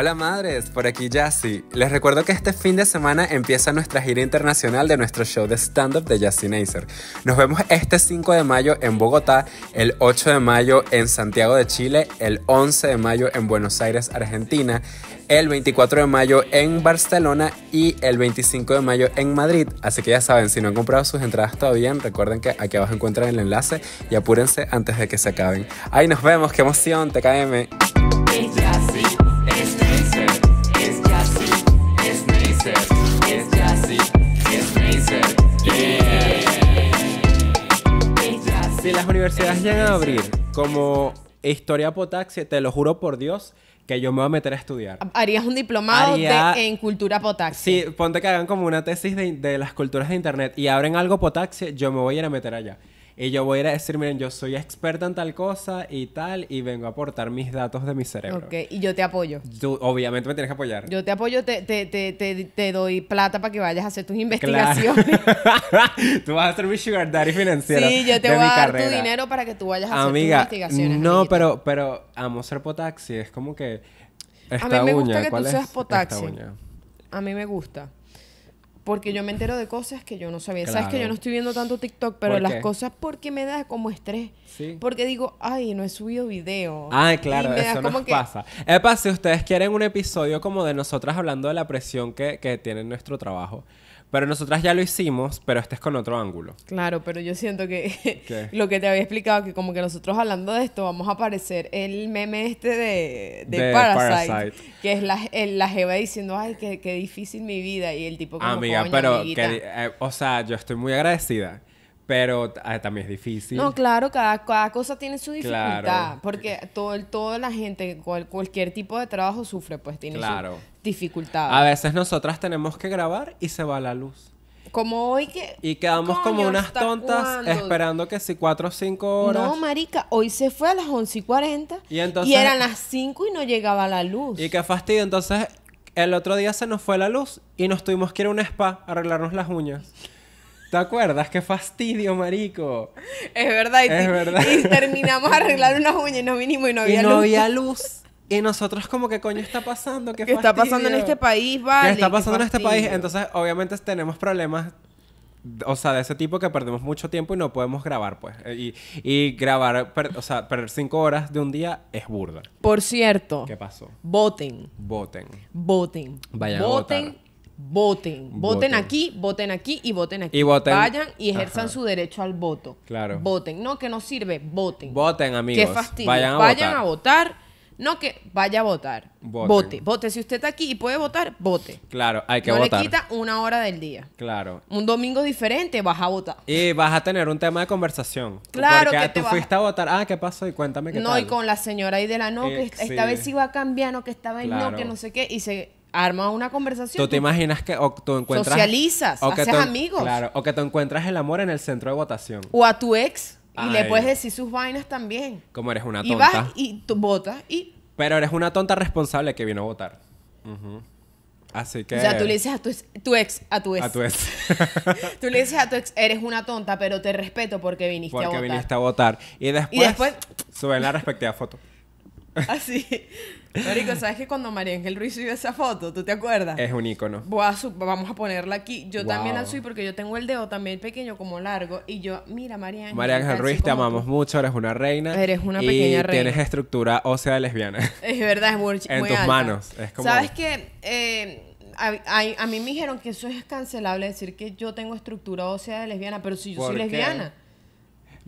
Hola madres, por aquí Jassy. Les recuerdo que este fin de semana empieza nuestra gira internacional de nuestro show de stand-up de Jassy Nacer. Nos vemos este 5 de mayo en Bogotá, el 8 de mayo en Santiago de Chile, el 11 de mayo en Buenos Aires, Argentina, el 24 de mayo en Barcelona y el 25 de mayo en Madrid. Así que ya saben, si no han comprado sus entradas todavía, recuerden que aquí abajo encuentran el enlace y apúrense antes de que se acaben. Ahí nos vemos! ¡Qué emoción! ¡TKM! las universidades llegan a abrir como historia potaxia, te lo juro por Dios que yo me voy a meter a estudiar. Harías un diplomado de, en cultura potaxi. Sí, ponte que hagan como una tesis de, de, las culturas de internet y abren algo potaxi, yo me voy a ir a meter allá y yo voy a ir a decir, miren, yo soy experta en tal cosa y tal, y vengo a aportar mis datos de mi cerebro. Ok, y yo te apoyo. Tú, obviamente me tienes que apoyar. Yo te apoyo, te, te, te, te, doy plata para que vayas a hacer tus investigaciones. Claro. tú vas a hacer mi sugar daddy financiero. Sí, yo te voy a dar tu dinero para que tú vayas a hacer tus investigaciones. No, pero, pero amo ser potaxi, es como que... Esta a mí me gusta que tú seas potaxi. A mí me gusta. Porque yo me entero de cosas que yo no sabía. Sabes que yo no estoy viendo tanto TikTok, pero las cosas porque me da como estrés. Porque digo, ay, no he subido video. Ah, claro, eso nos pasa. Epa, si ustedes quieren un episodio como de nosotras hablando de la presión que, que tiene nuestro trabajo, pero nosotras ya lo hicimos, pero este es con otro ángulo. Claro, pero yo siento que lo que te había explicado, que como que nosotros hablando de esto vamos a aparecer el meme este de, de, Parasite, que es la, jeva diciendo, ay, qué, difícil mi vida, y el tipo como, Amiga, pero, que, eh, o sea, yo estoy muy agradecida. Pero ah, también es difícil. No, claro, cada, cosa tiene su dificultad. Porque todo, toda la gente, cual, cualquier tipo de trabajo sufre, pues tiene claro. su, a veces nosotras tenemos que grabar y se va la luz. Como hoy que... Y quedamos como unas tontas esperando que si cuatro o cinco horas... No, marica, hoy se fue a las 11 y 40 y, eran las 5 y no llegaba la luz. Y qué fastidio, entonces el otro día se nos fue la luz y nos tuvimos que ir a un spa a arreglarnos las uñas. ¿Te acuerdas? ¡Qué fastidio, marico! Es verdad. Y, terminamos a arreglar unas uñas y no vinimos y no había y no había luz. Y nosotros como que coño está pasando, qué, ¿Qué está pasando en este país, vale. ¿Qué está pasando en este país? Entonces, obviamente tenemos problemas o sea, de ese tipo que perdemos mucho tiempo y no podemos grabar, pues. Eh, y, grabar, o sea, perder cinco horas de un día es burda. Por cierto. ¿Qué pasó? Voten. Voten. Voten. Vayan voten. Voten. voten. aquí, voten aquí y voten aquí. Vayan y ejerzan su derecho al voto. Claro. Voten. No, que no sirve. Voten. Voten, amigos. Qué fastidio. Vayan A votar no que vaya a votar. Vote. Vote. Si usted está aquí y puede votar, vote. Claro, hay que votar. No le quita una hora del día. Claro. Un domingo diferente vas a votar. Y vas a tener un tema de conversación. Claro Porque que ah, tú fuiste a... votar. Ah, ¿qué pasó? Y cuéntame qué no, tal. No, y con la señora ahí de la no, que esta vez iba a cambiar, no, que estaba en no, que no sé qué. Y se arma una conversación. Tú te imaginas que o tú encuentras... Socializas, haces amigos. Claro, o que te encuentras el amor en el centro de votación. O a tu ex. Y le puedes decir sus vainas también. Como eres una tonta. Y vas y votas y... Pero eres una tonta responsable que vino a votar. Así que... O sea, tú le dices a tu, ex, a tu ex. A tu ex. tú le dices a tu ex, eres una tonta, pero te respeto porque viniste a votar. Porque viniste a votar. Y después, y después... suben la respectiva foto. Así. Marico, ¿sabes que cuando María Ángel Ruiz subió esa foto, tú te acuerdas? Es un icono. vamos a ponerla aquí. Yo también la subí porque yo tengo el dedo también pequeño como largo. Y yo, mira, María Ángel. María Ángel Ruiz, te amamos mucho, eres una reina. Eres una pequeña y reina. Tienes estructura ósea de lesbiana. Es verdad, es muy, En tus manos. Es como... ¿Sabes que eh, a, mí me dijeron que eso es cancelable decir que yo tengo estructura ósea de lesbiana, pero si yo soy lesbiana.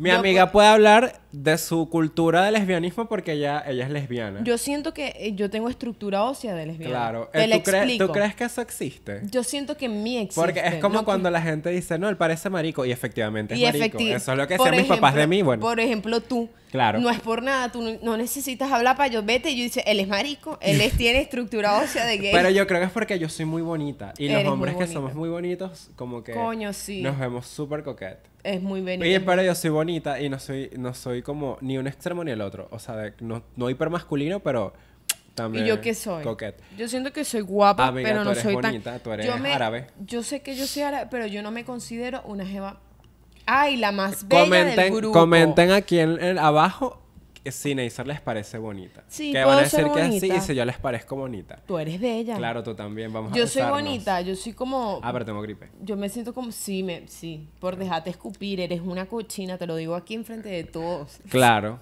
Mi amiga puede hablar de su cultura de lesbianismo porque ella, ella es lesbiana. Yo siento que eh, yo tengo estructura ósea de lesbiana. Claro. Eh, ¿Tú, ¿Tú, crees que eso existe? Yo siento que mi mí existe. Porque es como cuando pues la gente dice, no, él parece marico. Y efectivamente es marico. Eso es lo que decían mis papás de mí, bueno. Por ejemplo, tú. Claro. No es por nada. Tú no necesitas hablar para yo. Vete y yo dice, él es marico. Él tiene estructura ósea de gay. Pero yo creo que es porque yo soy muy bonita. Y los hombres que somos muy bonitos, como que... Coño, sí. Nos vemos súper coquetes es muy bonita. Oye, pero yo soy bonita y no soy, no soy como ni un extremo ni el otro. O sea, no, no hiper masculino, pero también. ¿Y yo qué soy? Yo siento que soy guapa, ah, pero no soy bonita, Tú eres yo árabe. Yo sé que yo soy árabe, pero yo no me considero una jeva. Ay, la más bella comenten, del grupo. Comenten aquí abajo eh, si les parece bonita. Sí, que van a decir que es y si yo les parezco bonita. Tú eres bella. Claro, tú también, vamos a a Yo soy bonita, yo soy como... Ah, pero tengo gripe. Yo me siento como, sí, me, sí, por dejarte escupir, eres una cochina, te lo digo aquí enfrente de todos. Claro.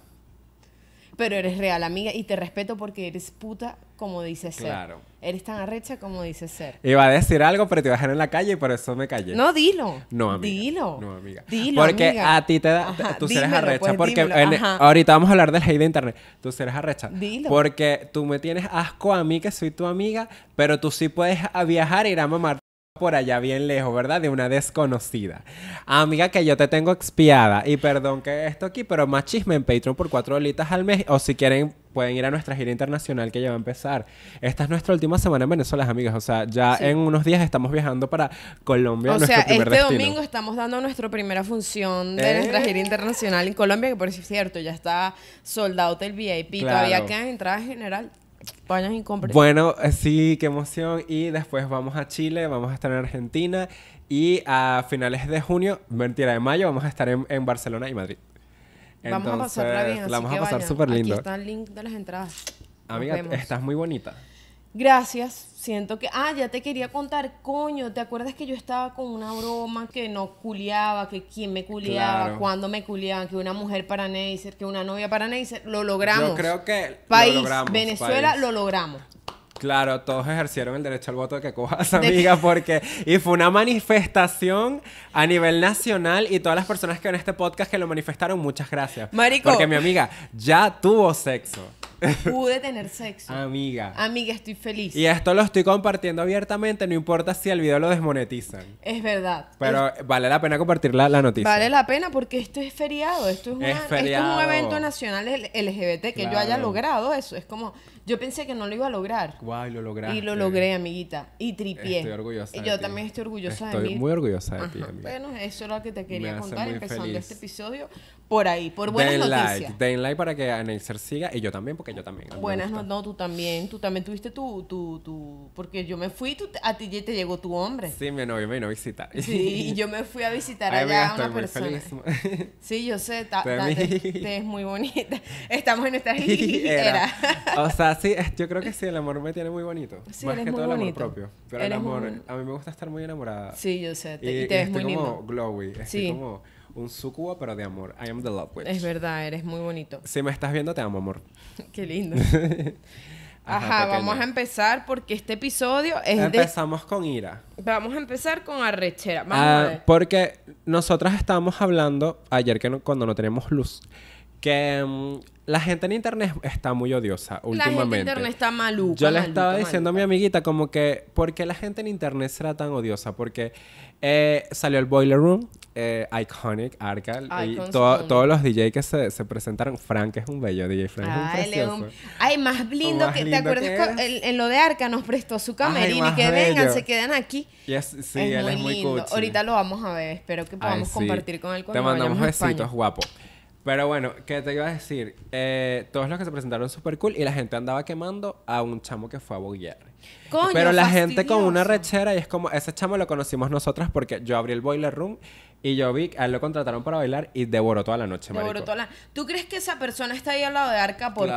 pero eres real, amiga, y te respeto porque eres puta como dice ser. Claro. Eres tan arrecha como dice ser. Iba eh, a decir algo, pero te iba a dejar en la calle y por eso me callé. No, dilo. No, amiga. Dilo. No, amiga. Dilo, Porque a ti te da... tú arrecha pues, porque... ahorita vamos a hablar del hate de internet. Tú eres arrecha. Dilo. Porque tú me tienes asco a mí, que soy tu amiga, pero tú sí puedes viajar e ir a mamar por allá bien lejos, ¿verdad? De una desconocida. Amiga, que yo te tengo expiada. Y perdón que esto aquí, pero más chisme en Patreon por cuatro bolitas al mes. O si quieren pueden ir a nuestra gira internacional que ya va a empezar. Esta es nuestra última semana en Venezuela, amigas. O sea, ya en unos días estamos viajando para Colombia. O sea, este domingo estamos dando nuestra primera función de nuestra gira eh. internacional en Colombia, que por es cierto, ya está soldado el VIP. Claro. Todavía quedan entradas general. Vayan Bueno, eh, sí, qué emoción. Y después vamos a Chile, vamos a estar en Argentina. Y a finales de junio, mentira, de mayo, vamos a estar en Barcelona y Madrid vamos a pasarla bien. vamos a pasar súper lindo. Aquí está el link de las entradas. Amiga, estás muy bonita. Gracias. Siento que. Ah, ya te quería contar, coño. ¿Te acuerdas que yo estaba con una broma que no culiaba, que quién me culiaba, Cuando me culiaban, que una mujer para Neisser, que una novia para Neisser? Lo logramos. Yo creo que. País, Venezuela, lo logramos. Claro, todos ejercieron el derecho al voto de que cojas, amiga, porque. Y fue una manifestación a nivel nacional y todas las personas que ven este podcast que lo manifestaron, muchas gracias. Marico. Porque mi amiga ya tuvo sexo pude tener sexo. Amiga. Amiga, estoy feliz. Y esto lo estoy compartiendo abiertamente, no importa si el video lo desmonetizan. Es verdad. Pero vale la pena compartir la, noticia. Vale la pena porque esto es feriado, esto es, un evento nacional LGBT que yo haya logrado eso. Es como, yo pensé que no lo iba a lograr. Guay, lo lograste. Y lo logré, amiguita. Y tripié. Estoy orgullosa. Y yo también estoy orgullosa de mí. Estoy muy orgullosa de ti, Bueno, eso es lo que te quería contar empezando este episodio por ahí, por buenas den noticias. Like, den like para que ser siga y yo también, porque que yo también. Buenas no, no, tú también. Tú también tuviste tu, tu, tu... Porque yo me fui, a ti te llegó tu hombre. Sí, mi novio me vino a visitar. Sí, y yo me fui a visitar allá a una persona. Sí, yo sé, ta, te, es muy bonita. Estamos en esta era. o sea, sí, yo creo que sí, el amor me tiene muy bonito. Sí, Más que todo el amor propio. Pero el amor, a mí me gusta estar muy enamorada. Sí, yo sé, te, y, te y estoy muy como glowy, estoy como un sucubo, pero de amor. I am the love witch. Es verdad, eres muy bonito. Si me estás viendo, te amo, amor. Qué lindo. Ajá, vamos a empezar porque este episodio es Empezamos con ira. Vamos a empezar con arrechera. Ah, porque nosotras estábamos hablando ayer que cuando no tenemos luz, que mm, la gente en internet está muy odiosa últimamente. La gente en internet está maluca. Yo le estaba diciendo a mi amiguita como que, ¿por qué la gente en internet será tan odiosa? Porque eh, salió el Boiler Room, eh, Iconic, Arca, y todos los DJ que se, presentaron. Frank es un bello DJ, Frank es un más lindo que, ¿te acuerdas? en lo de Arca nos prestó su camerino y que vengan, se quedan aquí. es muy lindo. Ahorita lo vamos a ver, espero que podamos compartir con él cuando Te mandamos besitos, guapo. Pero bueno, ¿qué te iba a decir? Eh, todos los que se presentaron súper cool y la gente andaba quemando a un chamo que fue a boguear. Pero la gente con una rechera y es como, ese chamo lo conocimos nosotras porque yo abrí el boiler room y yo vi, a él lo contrataron para bailar y devoró toda la noche, Devoró toda la... ¿Tú crees que esa persona está ahí al lado de Arca? ¿Por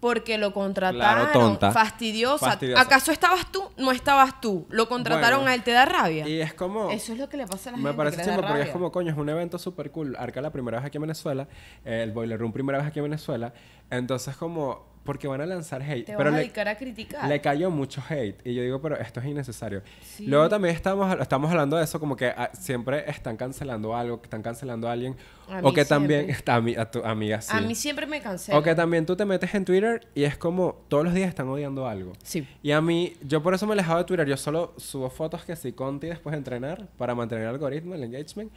porque lo contrataron. Claro, tonta. Fastidiosa. ¿Acaso estabas tú? No estabas tú. Lo contrataron a él, te da rabia. Y es como. Eso es lo que le pasa a la gente. Me parece chingo, porque es como, coño, es un evento súper cool. Arca la primera vez aquí en Venezuela, eh, el Boiler Room primera vez aquí en Venezuela. Entonces, como porque van a lanzar hate. Te pero vas a dedicar le, a criticar. Le cayó mucho hate. Y yo digo, pero esto es innecesario. Luego también estamos, estamos hablando de eso, como que ah, siempre están cancelando algo, que están cancelando a alguien. o que también. A, a tu amiga, A mí siempre me cancelan. O que también tú te metes en Twitter y es como todos los días están odiando algo. Sí. Y a mí, yo por eso me he alejado de Twitter. Yo solo subo fotos que sí, Conti después de entrenar para mantener el algoritmo, el engagement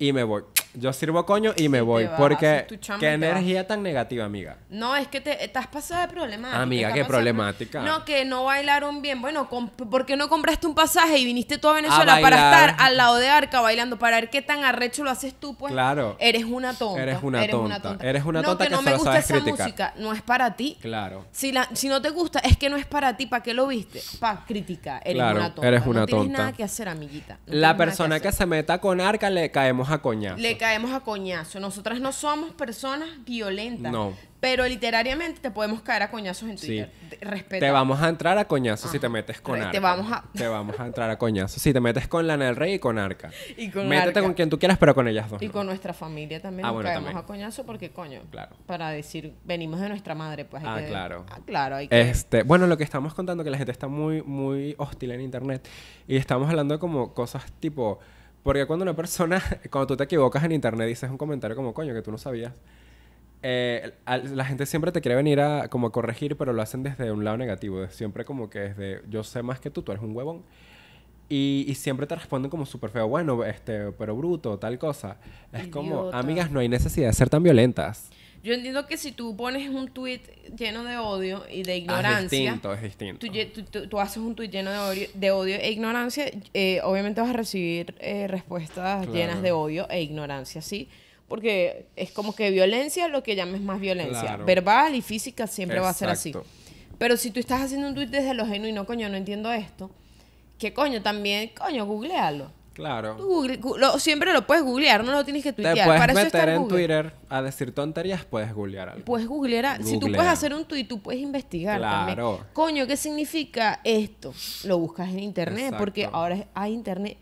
y me voy. Yo sirvo coño y me voy. porque qué energía tan negativa, amiga. No, es que te estás pasada de problemas Amiga, qué problemática. No, que no bailaron bien. Bueno, ¿por qué no compraste un pasaje y viniste tú a Venezuela para estar al lado de Arca bailando para ver qué tan arrecho lo haces tú? Pues claro. eres una tonta. Eres una tonta. Eres una tonta. No, que, no me gusta esa música. No es para ti. Claro. Si, la, si no te gusta, es que no es para ti. ¿Para qué lo viste? Para criticar. Eres una tonta. Eres no tienes nada que hacer, amiguita. la persona que, que se meta con Arca le caemos a coñazo. Le caemos a coñazo. Nosotras no somos personas violentas. No. Pero literariamente te podemos caer a coñazos en Twitter. Sí. Te vamos a entrar a coñazos si te metes con Te vamos a... Te vamos a entrar a coñazos si te metes con Lana del Rey y con Arca. Y con Métete con quien tú quieras, pero con ellas dos. Y con nuestra familia también ah, nos caemos a coñazo porque, coño, claro. para decir, venimos de nuestra madre, pues. Hay ah, claro. Ah, claro. Hay que... este, bueno, lo que estamos contando que la gente está muy, muy hostil en internet y estamos hablando de como cosas tipo porque cuando una persona, cuando tú te equivocas en internet, dices un comentario como coño que tú no sabías, eh, la gente siempre te quiere venir a como a corregir, pero lo hacen desde un lado negativo, siempre como que desde yo sé más que tú, tú eres un huevón. Y, siempre te responden como súper feo, bueno, este, pero bruto, tal cosa. Es como, amigas, no hay necesidad de ser tan violentas. Yo entiendo que si tú pones un tweet lleno de odio y de ah, ignorancia. distinto, es distinto. Tú, haces un tweet lleno de odio, de e ignorancia, eh, obviamente vas a recibir eh, respuestas llenas de odio e ignorancia, ¿sí? Porque es como que violencia lo que llames más violencia. Verbal y física siempre va a ser así. Pero si tú estás haciendo un tweet desde lo genuino, coño, no entiendo esto. Que coño, también, coño, googlealo. Claro. siempre lo puedes googlear, no lo tienes que Te puedes Para meter en Twitter a decir tonterías, puedes googlear algo. Puedes googlear. Si tú puedes hacer un tweet, tú puedes investigar Claro. Coño, ¿qué significa esto? Lo buscas en internet, porque ahora hay internet.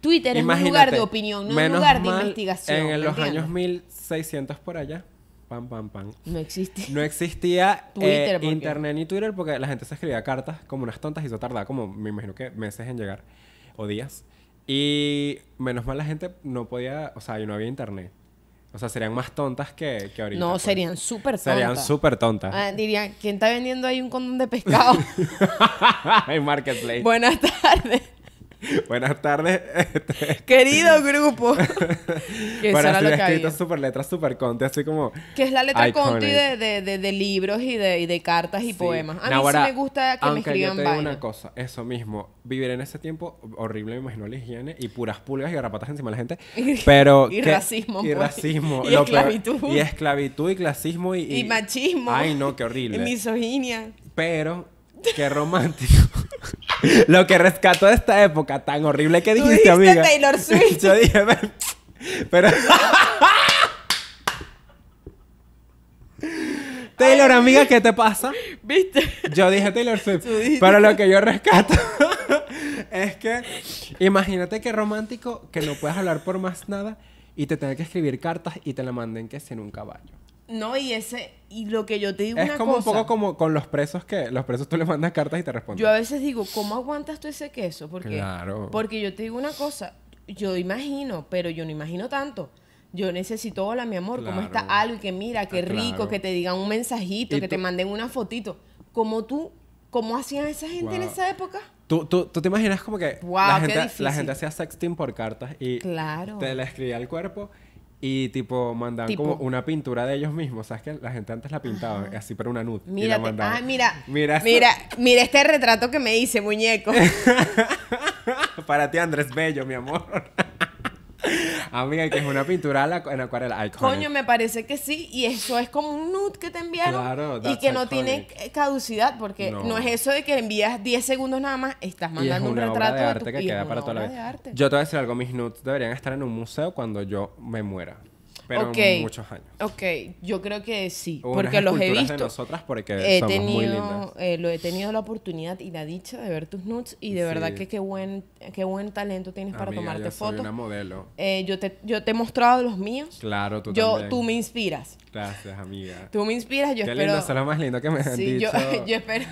Twitter es un lugar de opinión, no un lugar de investigación. En los años 1600 por allá, pam, pam, pam. No existía. No existía eh, internet ni Twitter porque la gente se escribía cartas como unas tontas y eso tardaba como, me imagino que meses en llegar o días. Y menos mal la gente no podía, o sea, no había internet. O sea, serían más tontas que, que ahorita. No, pues. serían súper tontas. Serían súper tontas. Ah, dirían, ¿quién está vendiendo ahí un condón de pescado? en Marketplace. Buenas tardes. Buenas tardes. Este. Querido grupo. que así como. Que es la letra conti de, de, libros y de, de cartas y poemas. A mí sí me gusta que me escriban yo una cosa, eso mismo. Vivir en ese tiempo, horrible, me imagino la higiene y puras pulgas y garrapatas encima de la gente. Pero. y, racismo, y esclavitud. y clasismo y. machismo. Ay, no, qué horrible. Y misoginia. Pero Qué romántico. Lo que rescato de esta época tan horrible que dijiste, dijiste Taylor Swift. Yo dije, pero. Taylor, amiga, ¿qué te pasa? ¿Viste? Yo dije Taylor Swift. Pero lo que yo rescato es que imagínate qué romántico que no puedes hablar por más nada y te tenga que escribir cartas y te la manden que sea en un caballo. No, y ese, y lo que yo te digo es como un poco como con los presos que los presos tú le mandas cartas y te responden. Yo a veces digo, ¿cómo aguantas tú ese queso? Porque, claro. porque yo te digo una cosa, yo imagino, pero yo no imagino tanto. Yo necesito, hola mi amor, como ¿cómo está algo? Y que mira, qué ah, rico, que te digan un mensajito, que te manden una fotito. ¿Cómo tú, ¿cómo hacían esa gente en esa época? ¿Tú, tú, te imaginas como que la, gente, la gente hacía sexting por cartas y claro. te la escribía al cuerpo y tipo, mandaban como una pintura de ellos mismos. ¿Sabes que la gente antes la pintaba así Pero una nude? Ah, mira. Mira, mira, mira este retrato que me hice, muñeco. para ti, Andrés Bello, mi amor. Amiga, que es una pintura en acuarela. Coño, me parece que sí. Y eso es como un nude que te enviaron. y que no tiene caducidad, porque no. es eso de que envías 10 segundos nada más, estás mandando un retrato. de arte que para toda la vida. Yo te voy a decir algo, mis nudes deberían estar en un museo cuando yo me muera pero muchos años. Ok, yo creo que sí, porque los he visto. de nosotras porque he tenido, muy lindas. Eh, lo he tenido la oportunidad y la dicha de ver tus nudes y de verdad que qué buen qué buen talento tienes para tomarte fotos. Soy una modelo. Eh, yo te yo te he mostrado los míos. Claro, tú yo, también. Tú me inspiras. Gracias, amiga. Tú me inspiras, yo Qué Lindo, eso es lo más lindo que me han sí, Yo, yo, espero,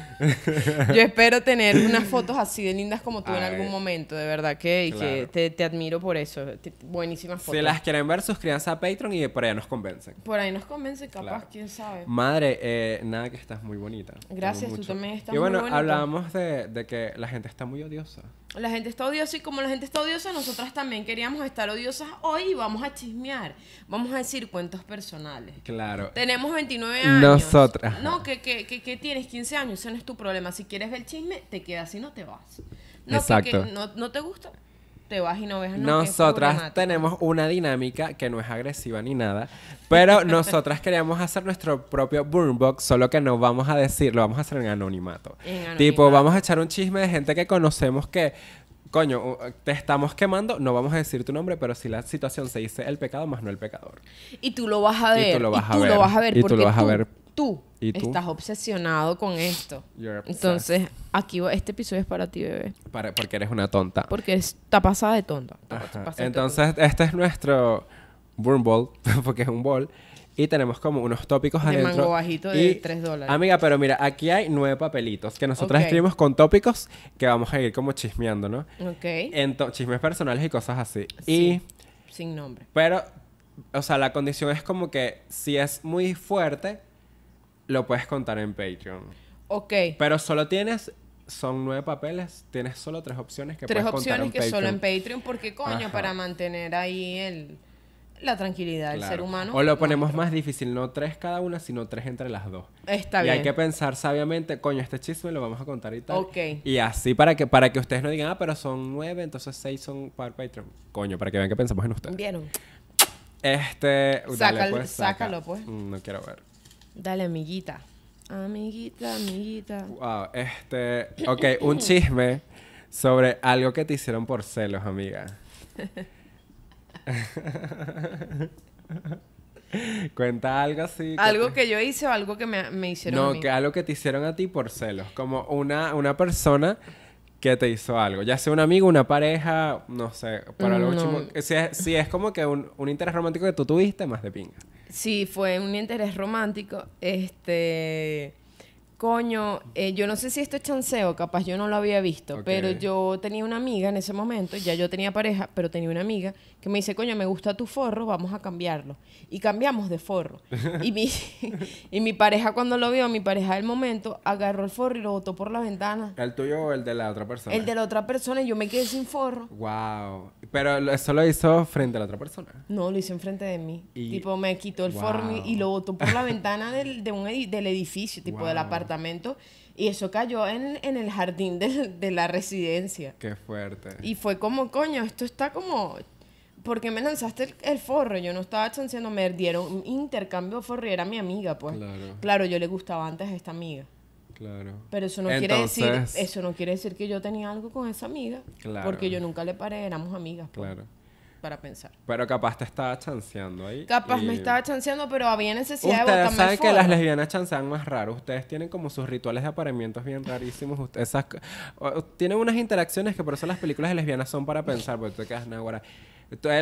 yo espero tener unas fotos así de lindas como tú en algún momento, de verdad que, que te, admiro por eso. buenísimas fotos. Si las quieren ver, suscríbanse a Patreon y por ahí nos convencen. Por ahí nos convencen, capaz, quién sabe. Madre, eh, nada que estás muy bonita. Gracias, tú también estás muy bonita. Y bueno, hablábamos de, de que la gente está muy odiosa. La gente está odiosa y como la gente está odiosa, nosotras también queríamos estar odiosas hoy y vamos a chismear. Vamos a decir cuentos personales. Claro. Tenemos 29 años. Nosotras. No, que, que, que, tienes 15 años, ese no es tu problema. Si quieres ver el chisme, te quedas y no te vas. No, Exacto. no, te gusta, te vas y no ves Nosotras tenemos una dinámica que no es agresiva ni nada, pero nosotras queríamos hacer nuestro propio boombox, solo que no vamos a decir, lo vamos a hacer en anonimato. en anonimato. Tipo, vamos a echar un chisme de gente que conocemos que coño, te estamos quemando, no vamos a decir tu nombre, pero si la situación se dice el pecado más no el pecador. Y tú lo vas a ver. Y tú lo vas, a, ver. Y tú lo vas a ver. Tú, ¿Y tú? estás obsesionado con esto. Entonces, aquí este episodio es para ti, bebé. Para, porque eres una tonta. Porque está pasada de tonta. Entonces, este es nuestro burn ball, porque es un ball y tenemos como unos tópicos de adentro. mango bajito de y, 3 dólares. Amiga, pero mira, aquí hay nueve papelitos que nosotros escribimos con tópicos que vamos a ir como chismeando, ¿no? Ok. En chismes personales y cosas así. y, sin nombre. Pero, o sea, la condición es como que si es muy fuerte, lo puedes contar en Patreon. Ok. Pero solo tienes son nueve papeles, tienes solo tres opciones que puedes contar en que solo en Patreon porque coño para mantener ahí el la tranquilidad del ser humano. O lo ponemos más difícil, no tres cada una, sino tres entre las dos. Está bien. Y hay que pensar sabiamente, coño, este chisme lo vamos a contar y tal. Ok. Y así para que, para que ustedes no digan, ah, pero son nueve, entonces seis son para Patreon. Coño, para que vean que pensamos en ustedes. Vieron. Este. Pues, sácalo, pues, sácalo, mm, pues. No quiero ver. Dale, amiguita. Amiguita, amiguita. Wow, este. Ok, un chisme sobre algo que te hicieron por celos, amiga. Cuenta algo así. Algo que, yo hice o algo que me, me hicieron no, a mí. que algo que te hicieron a ti por celos. Como una, una persona que te hizo algo. Ya sea un amigo, una pareja, no sé. Para mm, si es, como que un, un, interés romántico que tú tuviste, más de pinga. Sí, fue un interés romántico. Este. Coño, eh, yo no sé si esto es chanceo, capaz yo no lo había visto, pero yo tenía una amiga en ese momento, ya yo tenía pareja, pero tenía una amiga que me dice, coño, me gusta tu forro, vamos a cambiarlo. Y cambiamos de forro. y, mi, y mi pareja cuando lo vio, mi pareja del momento, agarró el forro y lo botó por la ventana. ¿El tuyo o el de la otra persona? El de la otra persona y yo me quedé sin forro. Wow. Pero eso lo hizo frente a la otra persona. No, lo hizo enfrente de mí. Tipo, me quitó el forro y, lo botó por la ventana del, de un edificio, tipo de la parte y eso cayó en, en el jardín de, de, la residencia. Qué fuerte. Y fue como, coño, esto está como... ¿Por qué me lanzaste el, forro? Yo no estaba chanceando, me dieron un intercambio forro y era mi amiga, pues. Claro. claro, yo le gustaba antes a esta amiga. Claro. Pero eso no quiere decir, eso no quiere decir que yo tenía algo con esa amiga, claro. porque yo nunca le paré, éramos amigas. Pues. Claro para pensar. Pero capaz te estaba chanceando ahí. Capaz me estaba chanceando, pero había necesidad Ustedes de botarme saben que las lesbianas chancean más raro. Ustedes tienen como sus rituales de apareamientos bien rarísimos. Ustedes, tienen unas interacciones que por eso las películas de lesbianas son para pensar, porque tú te quedas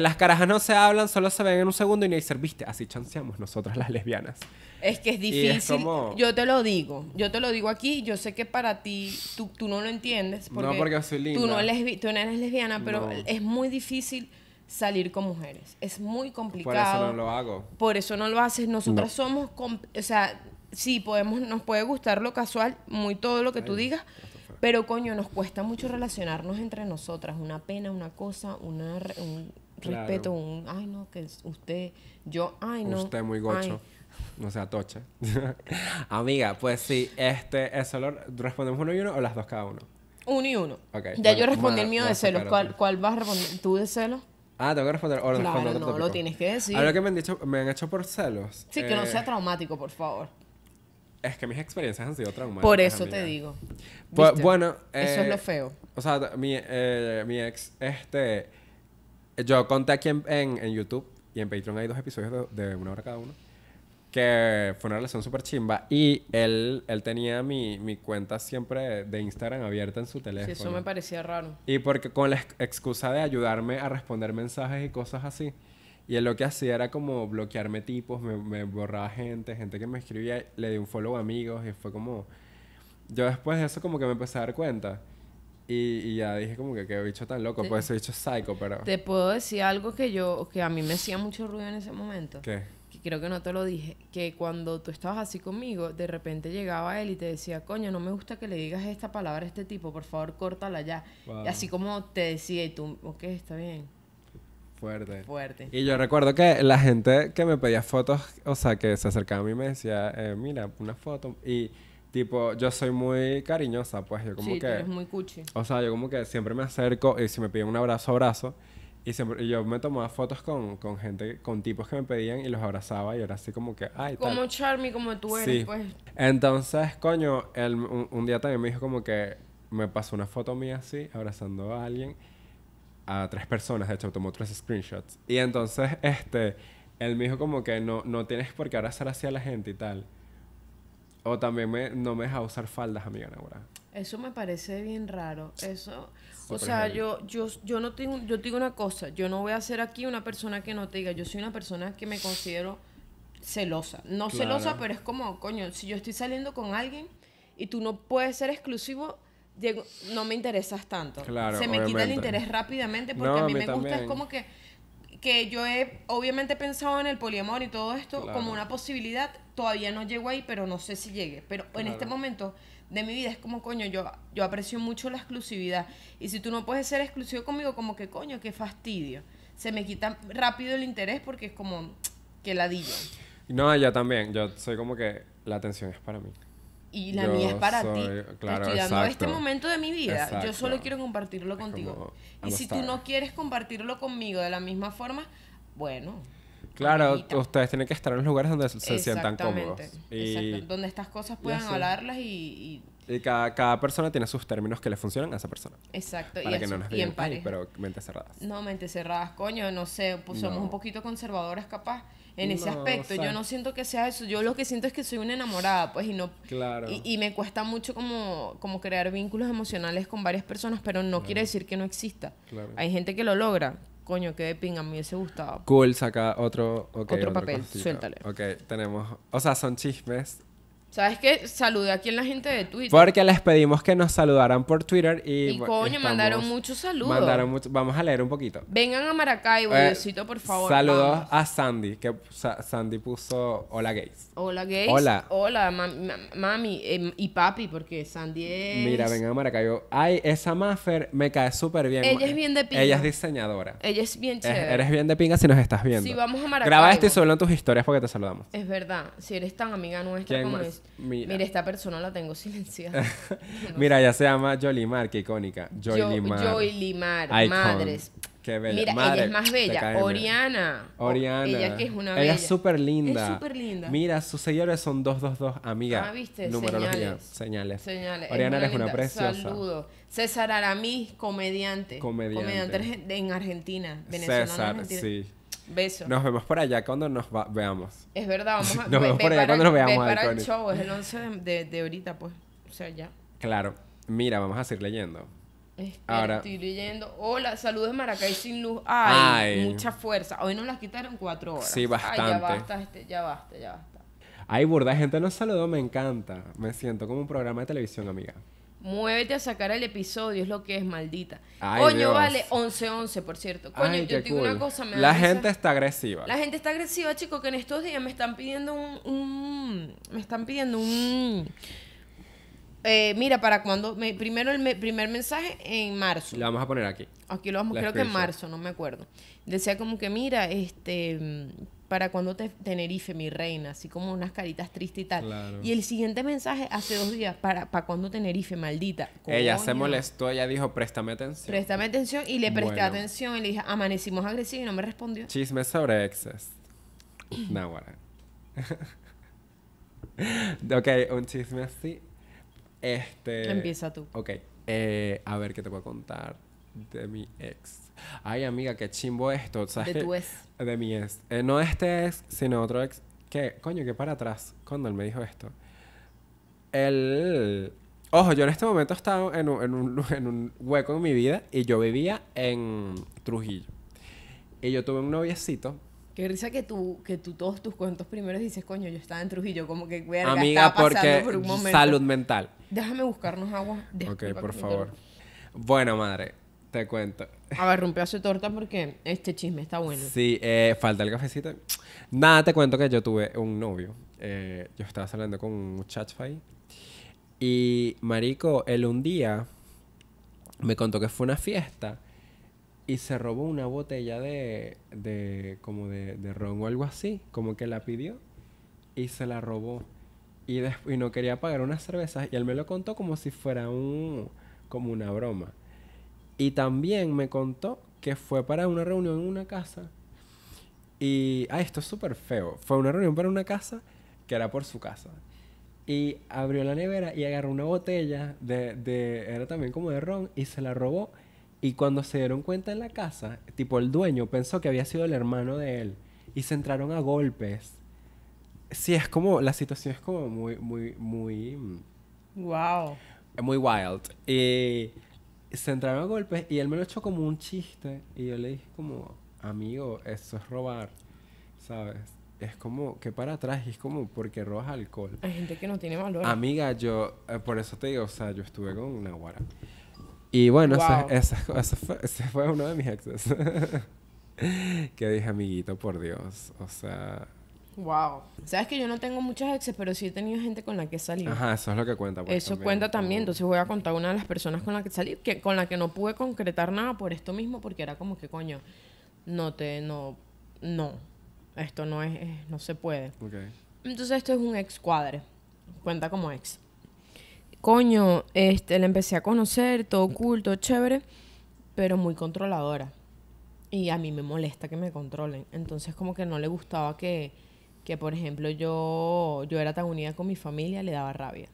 las carajas no se hablan, solo se ven en un segundo y ni dicen, viste, así chanceamos nosotras las lesbianas. Es que es difícil. Yo te lo digo, yo te lo digo aquí, yo sé que para ti tú, no lo entiendes. Porque no, porque soy linda. Tú no, eres lesbiana, pero es muy difícil salir con mujeres. Es muy complicado. Por eso no lo hago. Por eso no lo haces. Nosotras somos, o sea, sí, podemos, nos puede gustar lo casual, muy todo lo que tú digas, pero coño, nos cuesta mucho relacionarnos entre nosotras. Una pena, una cosa, una, un respeto, un, ay no, que usted, yo, ay no. Usted muy gocho. No sea tocha. Amiga, pues sí, este, eso lo respondemos uno y uno o las dos cada uno. Uno y uno. ya yo respondí el mío de celos. ¿Cuál, ¿Cuál vas a responder? ¿Tú de celos? Ah, tengo que responder. claro, no, lo tienes que decir. Ahora que me han, dicho, me han hecho por celos. Sí, que no eh, sea traumático, por favor. Es que mis experiencias han sido traumáticas. Por eso te digo. bueno. eso es lo eh, feo. O sea, mi, eh, mi ex, este. Yo conté aquí en, en, YouTube y en Patreon hay dos episodios de, de una hora cada uno que fue una relación súper chimba y él, él tenía mi, mi cuenta siempre de Instagram abierta en su teléfono. Sí, eso me parecía raro. Y porque con la excusa de ayudarme a responder mensajes y cosas así. Y él lo que hacía era como bloquearme tipos, me, me borraba gente, gente que me escribía, le di un follow a amigos y fue como... Yo después de eso como que me empecé a dar cuenta. Y, y, ya dije como que qué bicho tan loco, pues ese bicho psycho, pero... Te puedo decir algo que yo, que a mí me hacía mucho ruido en ese momento. ¿Qué? creo que no te lo dije, que cuando tú estabas así conmigo, de repente llegaba él y te decía, coño, no me gusta que le digas esta palabra a este tipo, por favor, córtala ya. Y así como te decía, y tú, ok, está bien. Fuerte. Fuerte. Y yo recuerdo que la gente que me pedía fotos, o sea, que se acercaba a mí y me decía, eh, mira, una foto. Y tipo, yo soy muy cariñosa, pues yo como sí, que... Eres muy cuchi. O sea, yo como que siempre me acerco y si me piden un abrazo, abrazo. Y siempre, yo me tomaba fotos con, con gente, con tipos que me pedían y los abrazaba y era así como que, ay, Como Charmy, como tú eres, pues. Entonces, coño, un, día también me dijo como que me pasó una foto mía así, abrazando a alguien, a tres personas, de hecho, tomó tres screenshots. Y entonces, este, él me dijo como que no, no tienes por qué abrazar así a la gente y tal. O también me, no me deja usar faldas, amiga Naura. Eso me parece bien raro. Eso, o sea, yo, yo, yo no tengo, yo digo una cosa, yo no voy a ser aquí una persona que no te diga, yo soy una persona que me considero celosa. No celosa, pero es como, coño, si yo estoy saliendo con alguien y tú no puedes ser exclusivo, no me interesas tanto. Se me quita el interés rápidamente porque a, mí me gusta, es como que que yo he obviamente pensado en el poliamor y todo esto como una posibilidad. Todavía no llego ahí, pero no sé si llegue. Pero en este momento de mi vida es como, coño, yo, yo aprecio mucho la exclusividad. Y si tú no puedes ser exclusivo conmigo, como que, coño, qué fastidio. Se me quita rápido el interés porque es como que ladillo. No, yo también. Yo soy como que la atención es para mí y la mía es para ti. Estoy este momento de mi vida. Yo solo quiero compartirlo contigo. y si tú no quieres compartirlo conmigo de la misma forma, bueno. Claro, ustedes tienen que estar en los lugares donde se, sientan cómodos. Y, Donde estas cosas puedan hablarlas y, y... cada, persona tiene sus términos que le funcionan a esa persona. Exacto. Para y que no nos pero mentes cerradas. No, mentes cerradas, coño, no sé, pues somos un poquito conservadoras capaz en ese aspecto. yo no siento que sea eso. Yo lo que siento es que soy una enamorada, pues, y no. Claro. Y, me cuesta mucho como, como crear vínculos emocionales con varias personas, pero no quiere decir que no exista. Hay gente que lo logra. Coño, qué de pinga, a mí me hubiese gustado. Cool, saca otro, otro, papel, suéltale. Ok, tenemos. O sea, son chismes ¿Sabes qué? Saludé aquí en la gente de Twitter. Porque les pedimos que nos saludaran por Twitter y... coño, mandaron muchos saludos. Mandaron mucho... Vamos a leer un poquito. Vengan a Maracaibo, eh, por favor. Saludos a Sandy, que Sandy puso hola gays. Hola gays. Hola. Hola, mami em, y papi, porque Sandy es... Mira, vengan a Maracaibo. Ay, esa Maffer me cae súper bien. Ella es bien de pinga. Ella es diseñadora. Ella es bien eh, chévere. eres bien de pinga si nos estás viendo. Sí, vamos a Maracay. Graba esto y solo en tus historias porque te saludamos. Es verdad. Si eres tan amiga nuestra como esta. Mira. esta persona la tengo silenciada. Mira, ya se llama Jolimar, qué icónica. Jolimar. Jo Jolimar, madres. Qué bella. Mira, ella es más bella. Oriana. Oriana. Ella que es una bella. Ella es súper linda. Es linda. Mira, sus señores son 222, amiga. Ah, ¿viste? Señales. Señales. Señales. Oriana es una, preciosa. Saludo. César Aramis, comediante. Comediante. Comediante en Argentina. Venezuela. César, sí. Beso. Nos vemos por allá cuando nos veamos. Es verdad, vamos a... nos vemos por allá cuando nos veamos. para el show, es el 11 de, ahorita, pues. O sea, ya. Claro. Mira, vamos a seguir leyendo. Ahora... estoy leyendo. Hola, saludos de Maracay sin luz. Ay, mucha fuerza. Hoy nos las quitaron cuatro horas. Sí, bastante. ya basta, este, ya basta, ya basta. Ay, burda gente nos saludó, me encanta. Me siento como un programa de televisión, amiga. Muévete a sacar el episodio, es lo que es, maldita. Coño, vale, 11-11, por cierto. Coño, yo digo una cosa, La gente está agresiva. La gente está agresiva, chicos, que en estos días me están pidiendo un. me están pidiendo un. Eh, mira, para cuando. Me, primero el primer mensaje en marzo. Lo vamos a poner aquí. Aquí lo vamos, creo que en marzo, no me acuerdo. Decía como que, mira, este para cuando te Tenerife, mi reina, así como unas caritas tristes y tal. Y el siguiente mensaje hace dos días, para, para cuando Tenerife, maldita. Ella se molestó, ella dijo, préstame atención. Préstame atención y le presté atención y le dije, amanecimos agresivos y no me respondió. Chisme sobre exes. Nahuara. ok, un chisme así. Este. Empieza tú. Ok. Eh, a ver qué te puedo contar de mi ex. Ay, amiga, qué chimbo esto. de tu ex de mi ex. Eh, no no este ex, sino otro ex. Que, coño, que para atrás, cuando él me dijo esto. Él. Ojo, yo en este momento estaba en un, hueco en mi vida y yo vivía en Trujillo. Y yo tuve un noviecito Qué risa que tú, que tú todos tus cuentos primeros dices, coño, yo estaba en Trujillo, como que verga, Amiga, porque por un salud mental. Déjame buscarnos agua. ok, por favor. Bueno, madre, te cuento. A ver, rompió torta porque este chisme está bueno. Sí, eh, falta el cafecito. Nada, te cuento que yo tuve un novio. Eh, yo estaba saliendo con un muchacho ahí. Y Marico, él un día me contó que fue una fiesta y se robó una botella de, de como de, ron o algo así, como que la pidió y se la robó. Y, y no quería pagar unas cervezas y él me lo contó como si fuera un como una broma. Y también me contó que fue para una reunión en una casa. Y, ah, esto es súper feo. Fue una reunión para una casa que era por su casa. Y abrió la nevera y agarró una botella de, de, era también como de ron, y se la robó. Y cuando se dieron cuenta en la casa, tipo el dueño pensó que había sido el hermano de él. Y se entraron a golpes. Sí, es como, la situación es como muy, muy, muy... Wow. Mm, muy wild. Y se entraron a golpes y él me lo echó como un chiste. Y yo le dije como, amigo, eso es robar, ¿sabes? Es como que para atrás es como porque robas alcohol. Hay gente que no tiene valor. Amiga, yo, eh, por eso te digo, o sea, yo estuve con una guara. Y bueno, esa ese, fue, fue, uno de mis exes. que dije, amiguito, por Dios, o sea, Wow. Sabes que yo no tengo muchas exes, pero sí he tenido gente con la que he salido. Ajá, eso es lo que cuenta. Pues, eso cuenta también. Entonces voy a contar una de las personas con la que salí, que con la que no pude concretar nada por esto mismo, porque era como que coño, no te, no, no, esto no es, no se puede. Okay. Entonces esto es un ex cuadre, cuenta como ex. Coño, este, le empecé a conocer, todo oculto, chévere, pero muy controladora. Y a mí me molesta que me controlen. Entonces como que no le gustaba que que por ejemplo yo, yo era tan unida con mi familia, le daba rabia.